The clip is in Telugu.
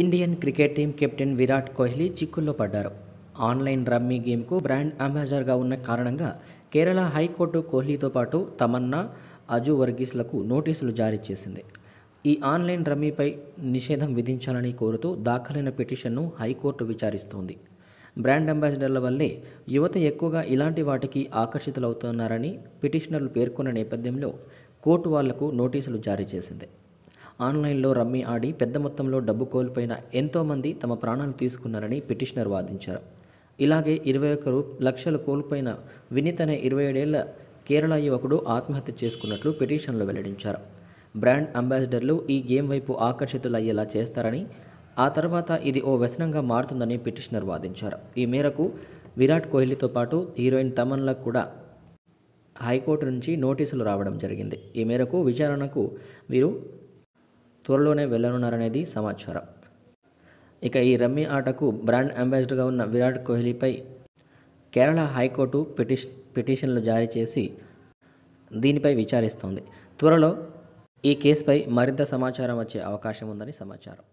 Indian cricket team captain Virat Kohli చిక్కుల్లో పడ్డారు ఆన్లైన్ రమ్మీ గేమ్కు బ్రాండ్ అంబాసిడర్గా ఉన్న కారణంగా కేరళ హైకోర్టు కోహ్లీతో పాటు తమన్నా అజు వర్గీస్లకు నోటీసులు జారీ చేసింది ఈ ఆన్లైన్ రమ్మీపై నిషేధం విధించాలని కోరుతూ దాఖలైన పిటిషన్ను హైకోర్టు విచారిస్తోంది బ్రాండ్ అంబాసిడర్ల వల్లే యువత ఎక్కువగా ఇలాంటి వాటికి ఆకర్షితులవుతున్నారని పిటిషనర్లు పేర్కొన్న నేపథ్యంలో కోర్టు వాళ్లకు నోటీసులు జారీ చేసింది ఆన్లైన్లో రమ్మి ఆడి పెద్ద మొత్తంలో డబ్బు కోల్పోయిన ఎంతోమంది తమ ప్రాణాలు తీసుకున్నారని పిటిషనర్ వాదించారు ఇలాగే ఇరవై ఒక్క లక్షలు కోల్పోయిన వినీత్ అనే ఇరవై ఏడేళ్ల కేరళ యువకుడు ఆత్మహత్య చేసుకున్నట్లు పిటిషన్లో వెల్లడించారు బ్రాండ్ అంబాసిడర్లు ఈ గేమ్ వైపు ఆకర్షితులయ్యేలా చేస్తారని ఆ తర్వాత ఇది ఓ వ్యసనంగా మారుతుందని పిటిషనర్ వాదించారు ఈ మేరకు విరాట్ కోహ్లీతో పాటు హీరోయిన్ తమన్లకు కూడా హైకోర్టు నుంచి నోటీసులు రావడం జరిగింది ఈ మేరకు విచారణకు వీరు త్వరలోనే వెళ్లనున్నారనేది సమాచారం ఇక ఈ రమ్మీ ఆటకు బ్రాండ్ అంబాసిడర్గా ఉన్న విరాట్ కోహ్లీపై కేరళ హైకోర్టు పిటిష్ పిటిషన్లు జారీ చేసి దీనిపై విచారిస్తోంది త్వరలో ఈ కేసుపై మరింత సమాచారం వచ్చే అవకాశం ఉందని సమాచారం